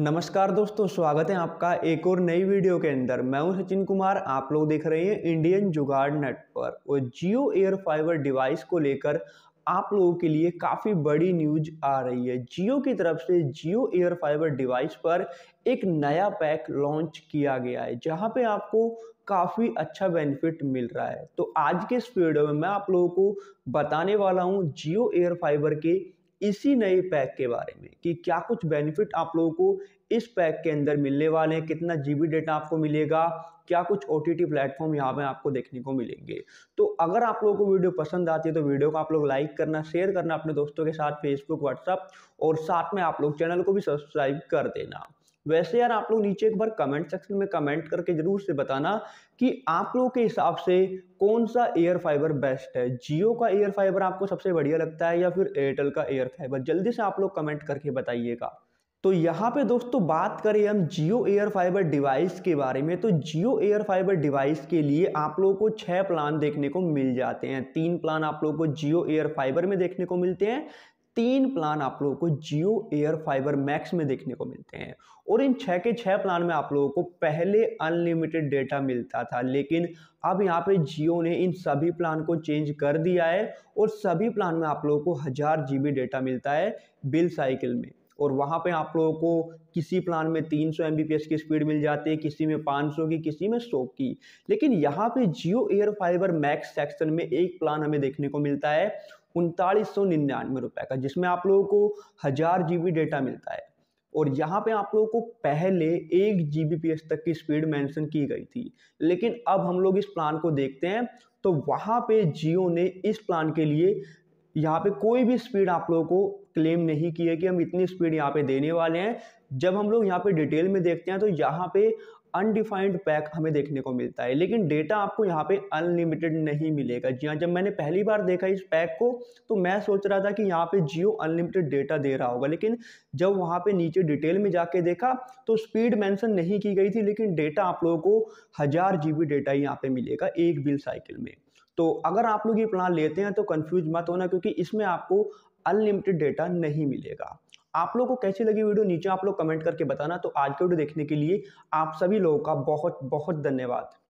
नमस्कार दोस्तों स्वागत है आपका एक और नई वीडियो के अंदर मैं हूं सचिन कुमार आप लोग देख रहे हैं इंडियन जुगाड़ नेटवर्क और जियो एयर फाइबर डिवाइस को लेकर आप लोगों के लिए काफ़ी बड़ी न्यूज आ रही है जियो की तरफ से जियो एयर फाइबर डिवाइस पर एक नया पैक लॉन्च किया गया है जहां पे आपको काफ़ी अच्छा बेनिफिट मिल रहा है तो आज के इस वीडियो में मैं आप लोगों को बताने वाला हूँ जियो एयर फाइबर के इसी नए पैक के बारे में कि क्या कुछ बेनिफिट आप लोगों को इस पैक के अंदर मिलने वाले हैं कितना जी डेटा आपको मिलेगा क्या कुछ ओ टी टी प्लेटफॉर्म यहाँ पे आपको देखने को मिलेंगे तो अगर आप लोगों को वीडियो पसंद आती है तो वीडियो को आप लोग लाइक करना शेयर करना अपने दोस्तों के साथ फेसबुक व्हाट्सअप और साथ में आप लोग चैनल को भी सब्सक्राइब कर देना वैसे यार आप लोग नीचे एक बार कमेंट सेक्शन में कमेंट करके जरूर से बताना कि आप लोगों के हिसाब से कौन सा एयर फाइबर बेस्ट है जियो का एयर फाइबर आपको सबसे बढ़िया लगता है या फिर एयरटेल का एयर फाइबर जल्दी से आप लोग कमेंट करके बताइएगा तो यहाँ पे दोस्तों बात करें हम जियो एयर फाइबर डिवाइस के बारे में तो जियो एयर फाइबर डिवाइस के लिए आप लोगों को छह प्लान देखने को मिल जाते हैं तीन प्लान आप लोगों को जियो एयर फाइबर में देखने को मिलते हैं तीन प्लान आप लोगों को जियो एयर फाइबर मैक्स में देखने को मिलते हैं और इन छः के छः प्लान में आप लोगों को पहले अनलिमिटेड डेटा मिलता था लेकिन अब यहाँ पे जियो ने इन सभी प्लान को चेंज कर दिया है और सभी प्लान में आप लोगों को हज़ार जी डेटा मिलता है बिल साइकिल में और वहाँ पे आप लोगों को किसी प्लान में 300 सौ की स्पीड मिल जाती है किसी में 500 की किसी में 100 की लेकिन यहाँ पे Jio air fibre max section में एक प्लान हमें देखने को मिलता है उनतालीस सौ निन्यानवे रुपये का जिसमें आप लोगों को हज़ार जी बी डेटा मिलता है और यहाँ पे आप लोगों को पहले एक जी बी पी एस तक की स्पीड मेंशन की गई थी लेकिन अब हम लोग इस प्लान को देखते हैं तो वहाँ पे जियो ने इस प्लान के लिए यहाँ पे कोई भी स्पीड आप लोगों को क्लेम नहीं किए कि हम इतनी स्पीड यहाँ पे देने वाले हैं जब हम लोग यहाँ पे डिटेल में देखते हैं तो यहाँ पे अनडिफाइंड पैक हमें देखने को मिलता है लेकिन डेटा आपको यहाँ पे अनलिमिटेड नहीं मिलेगा जी हाँ जब मैंने पहली बार देखा इस पैक को तो मैं सोच रहा था कि यहाँ पे जियो अनलिमिटेड डेटा दे रहा होगा लेकिन जब वहाँ पे नीचे डिटेल में जाके देखा तो स्पीड मेंशन नहीं की गई थी लेकिन डेटा आप लोगों को हज़ार जी डेटा ही यहाँ पर मिलेगा एक बिल साइकिल में तो अगर आप लोग ये प्लान लेते हैं तो कन्फ्यूज मत होना क्योंकि इसमें आपको अनलिमिटेड डेटा नहीं मिलेगा आप लोगों को कैसी लगी वीडियो नीचे आप लोग कमेंट करके बताना तो आज के वीडियो देखने के लिए आप सभी लोगों का बहुत बहुत धन्यवाद